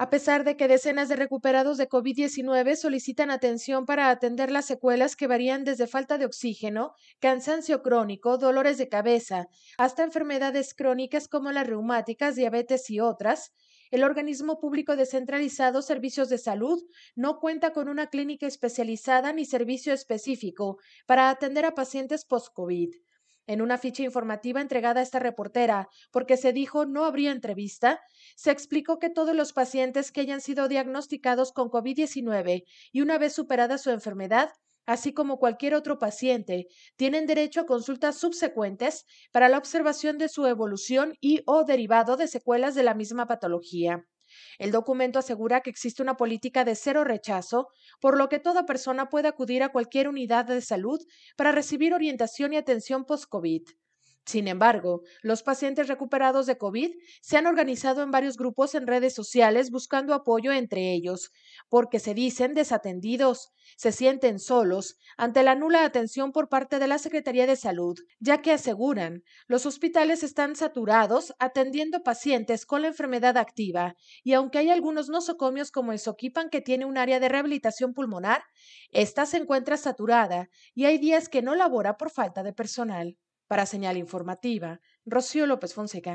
a pesar de que decenas de recuperados de COVID-19 solicitan atención para atender las secuelas que varían desde falta de oxígeno, cansancio crónico, dolores de cabeza, hasta enfermedades crónicas como las reumáticas, diabetes y otras, el organismo público descentralizado Servicios de Salud no cuenta con una clínica especializada ni servicio específico para atender a pacientes post-COVID. En una ficha informativa entregada a esta reportera, porque se dijo no habría entrevista, se explicó que todos los pacientes que hayan sido diagnosticados con COVID-19 y una vez superada su enfermedad, así como cualquier otro paciente, tienen derecho a consultas subsecuentes para la observación de su evolución y o derivado de secuelas de la misma patología. El documento asegura que existe una política de cero rechazo, por lo que toda persona puede acudir a cualquier unidad de salud para recibir orientación y atención post-COVID. Sin embargo, los pacientes recuperados de COVID se han organizado en varios grupos en redes sociales buscando apoyo entre ellos, porque se dicen desatendidos, se sienten solos ante la nula atención por parte de la Secretaría de Salud, ya que aseguran los hospitales están saturados atendiendo pacientes con la enfermedad activa y aunque hay algunos nosocomios como el Soquipan que tiene un área de rehabilitación pulmonar, esta se encuentra saturada y hay días que no labora por falta de personal. Para señal informativa, Rocío López Fonseca.